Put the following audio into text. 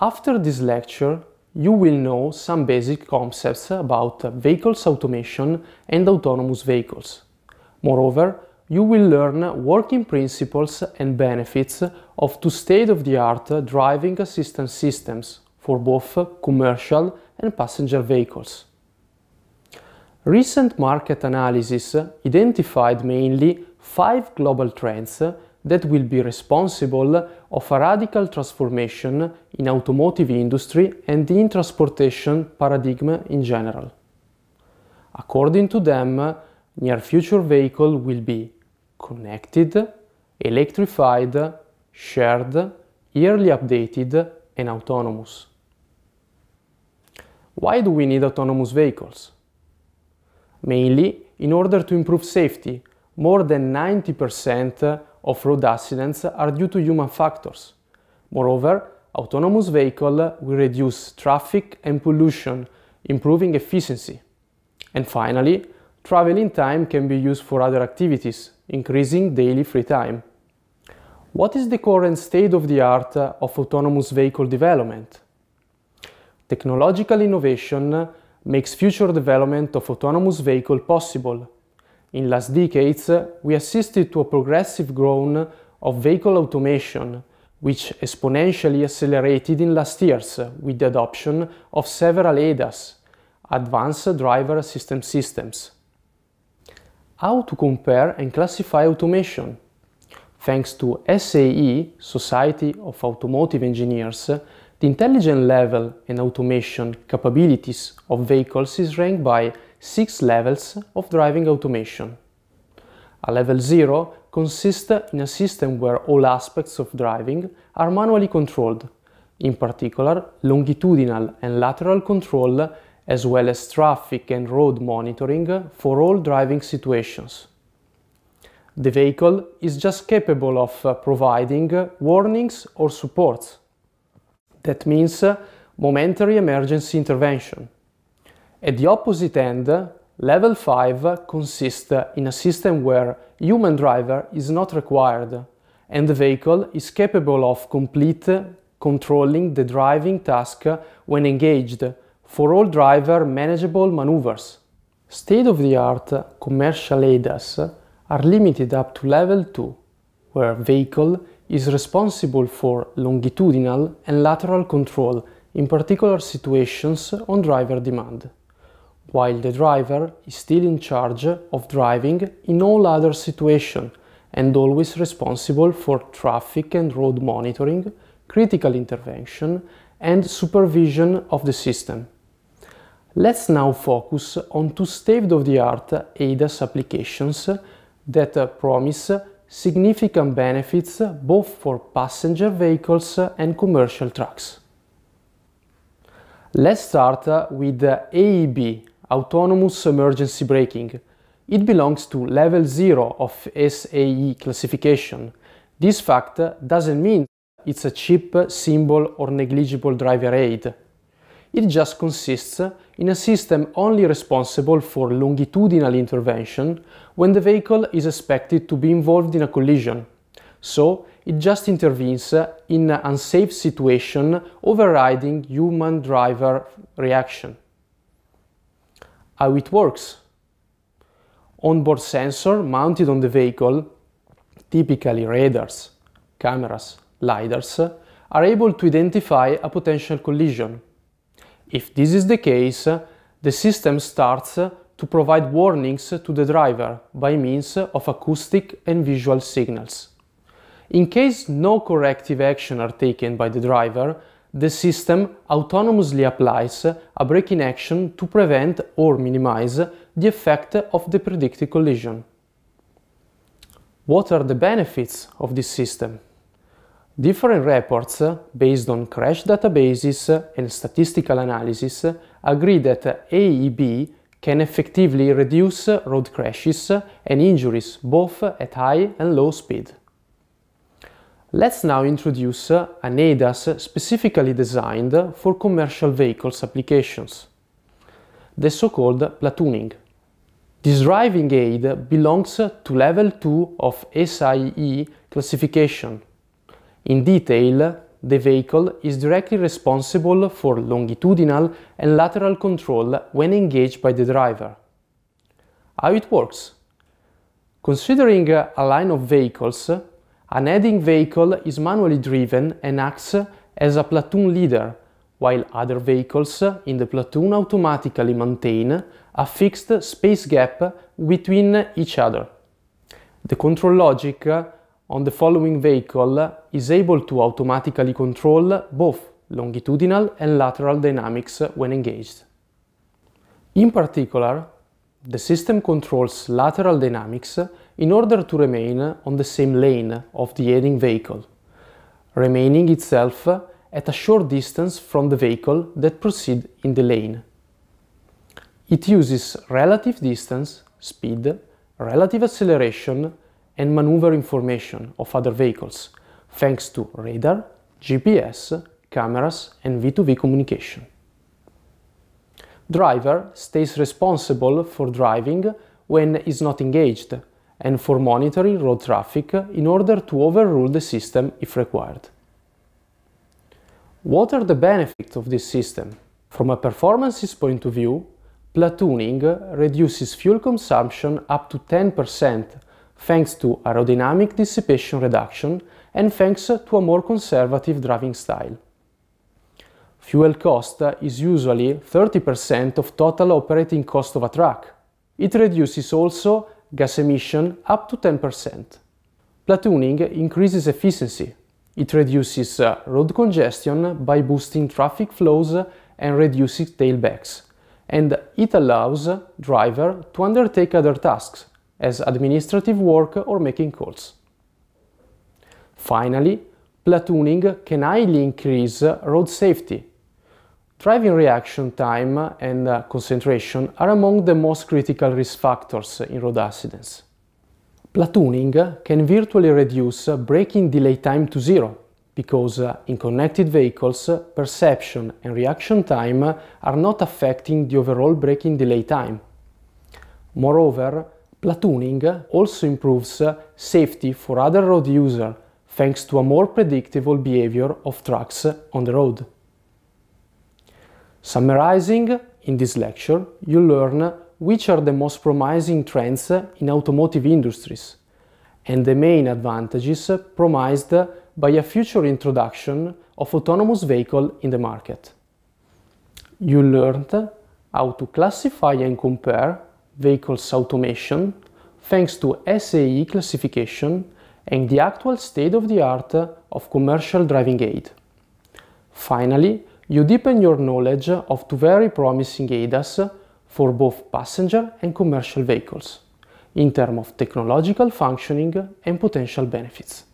After this lecture, you will know some basic concepts about vehicles automation and autonomous vehicles. Moreover, you will learn working principles and benefits of two state-of-the-art driving assistance systems for both commercial and passenger vehicles. Recent market analysis identified mainly five global trends that will be responsible of a radical transformation in automotive industry and in transportation paradigm in general. According to them, near future vehicle will be connected, electrified, shared, yearly updated and autonomous. Why do we need autonomous vehicles? mainly in order to improve safety. More than 90% of road accidents are due to human factors. Moreover, autonomous vehicle will reduce traffic and pollution, improving efficiency. And finally, traveling time can be used for other activities, increasing daily free time. What is the current state of the art of autonomous vehicle development? Technological innovation makes future development of autonomous vehicle possible. In last decades, we assisted to a progressive growth of vehicle automation, which exponentially accelerated in last years with the adoption of several ADAS, Advanced Driver Assistance Systems. How to compare and classify automation? Thanks to SAE, Society of Automotive Engineers, the intelligent level and automation capabilities of vehicles is ranked by six levels of driving automation. A level 0 consists in a system where all aspects of driving are manually controlled, in particular longitudinal and lateral control as well as traffic and road monitoring for all driving situations. The vehicle is just capable of uh, providing warnings or supports that means uh, momentary emergency intervention. At the opposite end, level 5 consists uh, in a system where human driver is not required and the vehicle is capable of complete uh, controlling the driving task when engaged for all driver manageable maneuvers. State-of-the-art commercial ADAS are limited up to level 2, where vehicle is responsible for longitudinal and lateral control in particular situations on driver demand, while the driver is still in charge of driving in all other situations and always responsible for traffic and road monitoring, critical intervention and supervision of the system. Let's now focus on two state-of-the-art ADAS applications that uh, promise significant benefits both for passenger vehicles and commercial trucks. Let's start with AEB, Autonomous Emergency Braking. It belongs to level 0 of SAE classification. This fact doesn't mean it's a cheap, simple or negligible driver aid it just consists in a system only responsible for longitudinal intervention when the vehicle is expected to be involved in a collision. So it just intervenes in an unsafe situation overriding human driver reaction. How it works? Onboard sensor mounted on the vehicle, typically radars, cameras, LiDARs, are able to identify a potential collision if this is the case, the system starts to provide warnings to the driver by means of acoustic and visual signals. In case no corrective action are taken by the driver, the system autonomously applies a braking action to prevent or minimize the effect of the predicted collision. What are the benefits of this system? Different reports based on crash databases and statistical analysis agree that AEB can effectively reduce road crashes and injuries both at high and low speed. Let's now introduce an ADAS specifically designed for commercial vehicles applications, the so-called platooning. This driving aid belongs to level 2 of SIE classification in detail, the vehicle is directly responsible for longitudinal and lateral control when engaged by the driver. How it works? Considering a line of vehicles, an heading vehicle is manually driven and acts as a platoon leader, while other vehicles in the platoon automatically maintain a fixed space gap between each other. The control logic on the following vehicle is able to automatically control both longitudinal and lateral dynamics when engaged. In particular, the system controls lateral dynamics in order to remain on the same lane of the heading vehicle, remaining itself at a short distance from the vehicle that proceed in the lane. It uses relative distance, speed, relative acceleration, and maneuver information of other vehicles thanks to radar, GPS, cameras and V2V communication. Driver stays responsible for driving when is not engaged and for monitoring road traffic in order to overrule the system if required. What are the benefits of this system? From a performances point of view, platooning reduces fuel consumption up to 10% thanks to aerodynamic dissipation reduction and thanks to a more conservative driving style. Fuel cost is usually 30% of total operating cost of a truck. It reduces also gas emission up to 10%. Platooning increases efficiency. It reduces uh, road congestion by boosting traffic flows and reducing tailbacks, and it allows driver to undertake other tasks as administrative work or making calls. Finally, platooning can highly increase road safety. Driving reaction time and uh, concentration are among the most critical risk factors in road accidents. Platooning can virtually reduce braking delay time to zero because uh, in connected vehicles, perception and reaction time are not affecting the overall braking delay time. Moreover, Platooning also improves safety for other road users thanks to a more predictable behavior of trucks on the road. Summarizing, in this lecture you learn which are the most promising trends in automotive industries and the main advantages promised by a future introduction of autonomous vehicle in the market. You learned how to classify and compare vehicles automation thanks to SAE classification and the actual state of the art of commercial driving aid. Finally, you deepen your knowledge of two very promising ADAS for both passenger and commercial vehicles in terms of technological functioning and potential benefits.